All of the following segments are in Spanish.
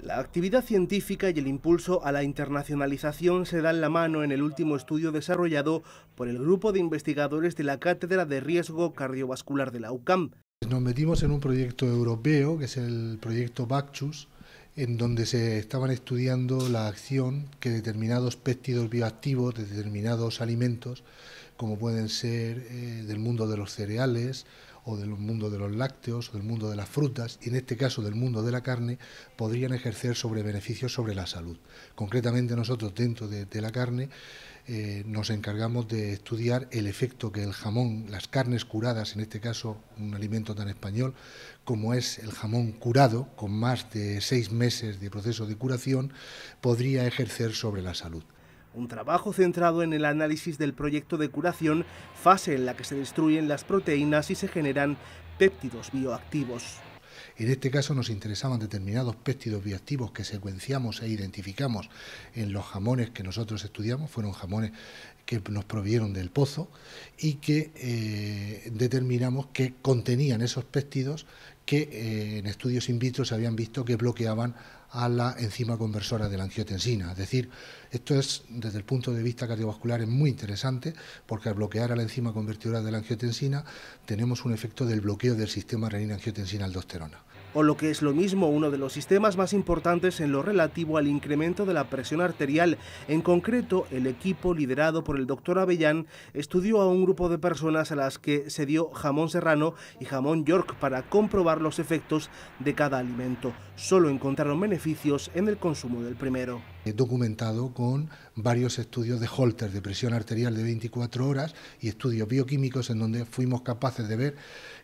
La actividad científica y el impulso a la internacionalización se dan la mano en el último estudio desarrollado por el grupo de investigadores de la Cátedra de Riesgo Cardiovascular de la UCAM. Nos metimos en un proyecto europeo, que es el proyecto Bacchus, en donde se estaban estudiando la acción que determinados péptidos bioactivos de determinados alimentos, como pueden ser eh, del mundo de los cereales o del mundo de los lácteos, o del mundo de las frutas, y en este caso del mundo de la carne, podrían ejercer sobre beneficios sobre la salud. Concretamente nosotros dentro de, la carne eh, nos encargamos de estudiar el efecto que el jamón, las carnes curadas, en este caso un alimento tan español como es el jamón curado, con más de seis meses de proceso de curación, podría ejercer sobre la salud un trabajo centrado en el análisis del proyecto de curación, fase en la que se destruyen las proteínas y se generan péptidos bioactivos. En este caso nos interesaban determinados péptidos bioactivos que secuenciamos e identificamos en los jamones que nosotros estudiamos, fueron jamones que nos provieron del pozo y que eh, determinamos que contenían esos péptidos que eh, en estudios in vitro se habían visto que bloqueaban a la enzima conversora de la angiotensina. Es decir, esto es, desde el punto de vista cardiovascular, es muy interesante porque al bloquear a la enzima convertidora de la angiotensina tenemos un efecto del bloqueo del sistema renina-angiotensina-aldosterona. O lo que es lo mismo, uno de los sistemas más importantes en lo relativo al incremento de la presión arterial. En concreto, el equipo liderado por el doctor Avellán estudió a un grupo de personas a las que se dio jamón serrano y jamón York para comprobar los efectos de cada alimento. Solo encontraron beneficios en el consumo del primero. Documentado con varios estudios de Holter, de presión arterial de 24 horas y estudios bioquímicos en donde fuimos capaces de ver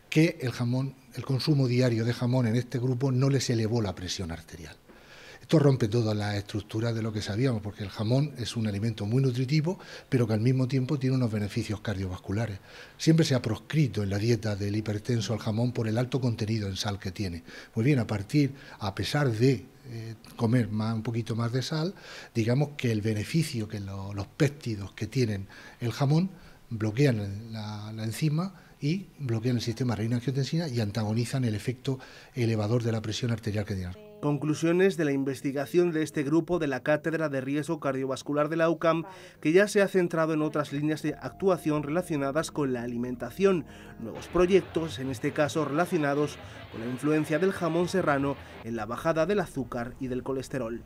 que el jamón, el consumo diario de jamón en este grupo no les elevó la presión arterial. Esto rompe toda la estructura de lo que sabíamos, porque el jamón es un alimento muy nutritivo, pero que al mismo tiempo tiene unos beneficios cardiovasculares. Siempre se ha proscrito en la dieta del hipertenso al jamón por el alto contenido en sal que tiene. Muy pues bien, a partir, a pesar de eh, comer un poquito más de sal, digamos que el beneficio que los péptidos que tienen el jamón bloquean la, enzima y bloquean el sistema renina-angiotensina y antagonizan el efecto elevador de la presión arterial que tiene. Conclusiones de la investigación de este grupo de la Cátedra de Riesgo Cardiovascular de la UCAM, que ya se ha centrado en otras líneas de actuación relacionadas con la alimentación, nuevos proyectos, en este caso relacionados con la influencia del jamón serrano en la bajada del azúcar y del colesterol.